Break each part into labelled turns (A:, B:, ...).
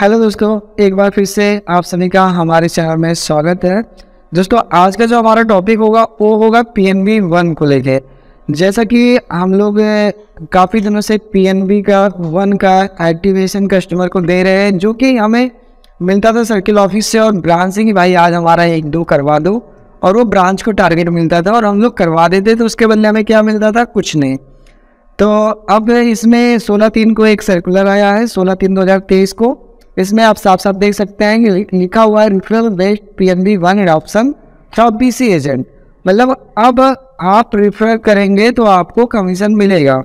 A: hello दोस्तों एक बार फिर से आप सभी का हमारे चैनल में स्वागत है दोस्तों आज का जो हमारा टॉपिक होगा वो होगा पी एन बी वन को लेके जैसा कि हम लोग काफ़ी दिनों से पी एन बी का वन का एक्टिवेशन कस्टमर को दे रहे हैं जो कि हमें मिलता था सर्किल ऑफिस से और ब्रांच से कि भाई आज हमारा एक दो करवा दो और वो ब्रांच को टारगेट मिलता था और हम लोग करवा देते तो उसके बदले हमें क्या मिलता था कुछ नहीं तो अब इसमें सोलह तीन को एक सर्कुलर आया है सोलह तीन दो हज़ार तेईस को इसमें आप साफ साफ देख सकते हैं कि लिखा हुआ है referral based P N B one option for B C agent मतलब अब आप रिफर करेंगे तो आपको कमीशन मिलेगा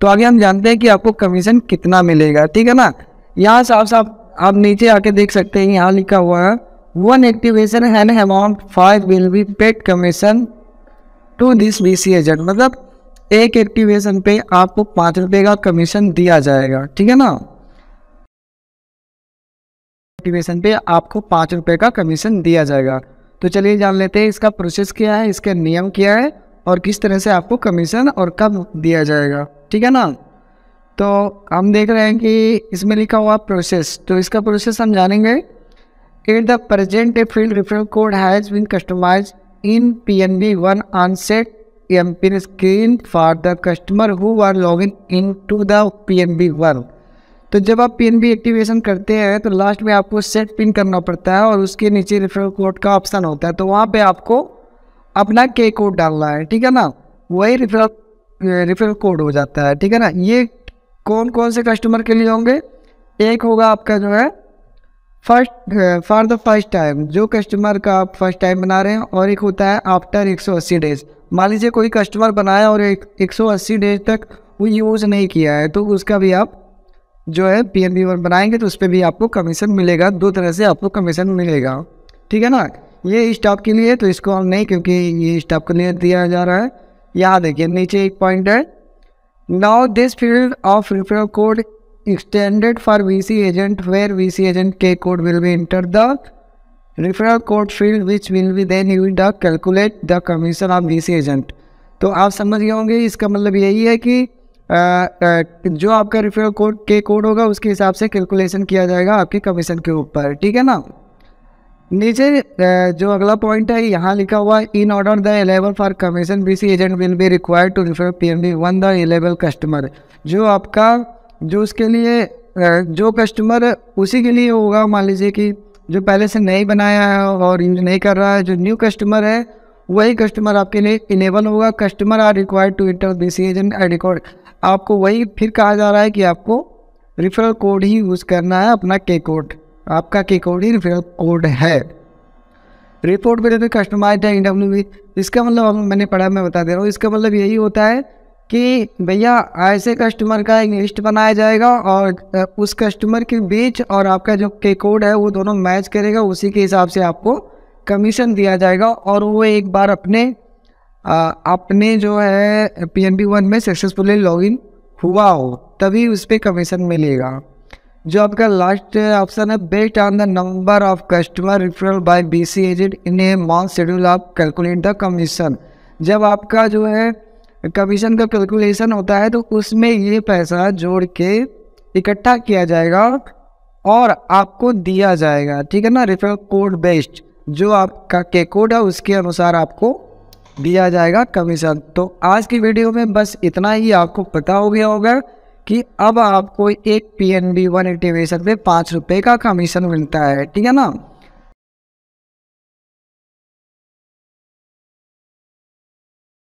A: तो आगे हम जानते हैं कि आपको कमीशन कितना मिलेगा ठीक है ना यहाँ साफ साफ आप नीचे आके देख सकते हैं यहाँ लिखा हुआ है one activation and amount five will be paid commission to this B C agent मतलब एक एक्टिवेशन पे आपको पाँच रुपये का कमीशन दिया जाएगा ठीक है ना एक्टिवेशन पे आपको पाँच रुपये का कमीशन दिया जाएगा तो चलिए जान लेते हैं इसका प्रोसेस क्या है इसके नियम क्या है और किस तरह से आपको कमीशन और कब दिया जाएगा ठीक है ना तो हम देख रहे हैं कि इसमें लिखा हुआ प्रोसेस तो इसका प्रोसेस हम जानेंगे at the present a field referral code has been customize in P N B one on set M PIN screen for the customer who are log in into the P N B one तो जब आप pin भी activation करते हैं तो last में आपको set pin करना पड़ता है और उसके नीचे रेफरल कोड का ऑप्शन होता है तो वहाँ पे आपको अपना के कोड डालना है ठीक है ना वही रेफरल रेफरल कोड हो जाता है ठीक है ना ये कौन कौन से कस्टमर के लिए होंगे एक होगा आपका जो है first for the first time जो कस्टमर का आप फर्स्ट टाइम बना रहे हैं और एक होता है आफ्टर 180 डेज मान लीजिए कोई कस्टमर बनाया और एक 180 डेज तक वो यूज़ नहीं किया है तो उसका भी आप जो है पी एन बी वन बनाएंगे तो उस पर भी आपको कमीशन मिलेगा दो तरह से आपको कमीशन मिलेगा ठीक है ना ये स्टाफ के लिए तो इसको हम नहीं क्योंकि ये स्टाफ के लिए दिया जा रहा है यहाँ देखिए नीचे एक पॉइंट है now this field of referral code C agent where B C agent के code will be be the the code field which will will then you used calculate the commission of B C agent तो आप समझ गए होंगे इसका मतलब यही है कि जो आपका रेफरल कोड के कोड होगा उसके हिसाब से कैलकुलेशन किया जाएगा आपके कमीशन के ऊपर ठीक है ना नीचे जो अगला पॉइंट है यहाँ लिखा हुआ है in order the eligible for commission B C agent will be required to refer P M B one the eligible customer जो आपका जो उसके लिए जो कस्टमर उसी के लिए होगा मान लीजिए कि जो पहले से नहीं बनाया है और यूज नहीं कर रहा है जो न्यू कस्टमर है वही कस्टमर आपके लिए इनेबल होगा customer are required to enter B C agent I record आपको वही फिर कहा जा रहा है कि आपको रिफरल कोड ही यूज़ करना है अपना के कोड आपका के कोड ही रिफरल कोड है रिपोर्ट पे रहते कस्टमाइज है इन e, इसका मतलब मैंने पढ़ा मैं बता दे रहा हूँ इसका मतलब यही होता है कि भैया ऐसे कस्टमर का एक लिस्ट बनाया जाएगा और उस कस्टमर के बीच और आपका जो के कोड है वो दोनों मैच करेगा उसी के हिसाब से आपको कमीशन दिया जाएगा और वो एक बार अपने आपने जो है पी एन बी वन में सक्सेसफुली लॉगिन हुआ हो तभी उस पर कमीशन मिलेगा जो आपका लास्ट ऑप्शन है based on the number of customer referral by C agent in a month schedule of calculate the commission जब आपका जो है कमीशन का कैलकुलेशन होता है तो उसमें ये पैसा जोड़ के इकट्ठा किया जाएगा और आपको दिया जाएगा ठीक है ना रेफरल कोड बेस्ड जो आपका के कोड है उसके अनुसार आपको दिया जाएगा कमीशन तो आज की वीडियो में बस इतना ही आपको पता हो गया होगा कि अब आपको एक P N B one activation पे पाँच रुपये का कमीशन मिलता है ठीक है ना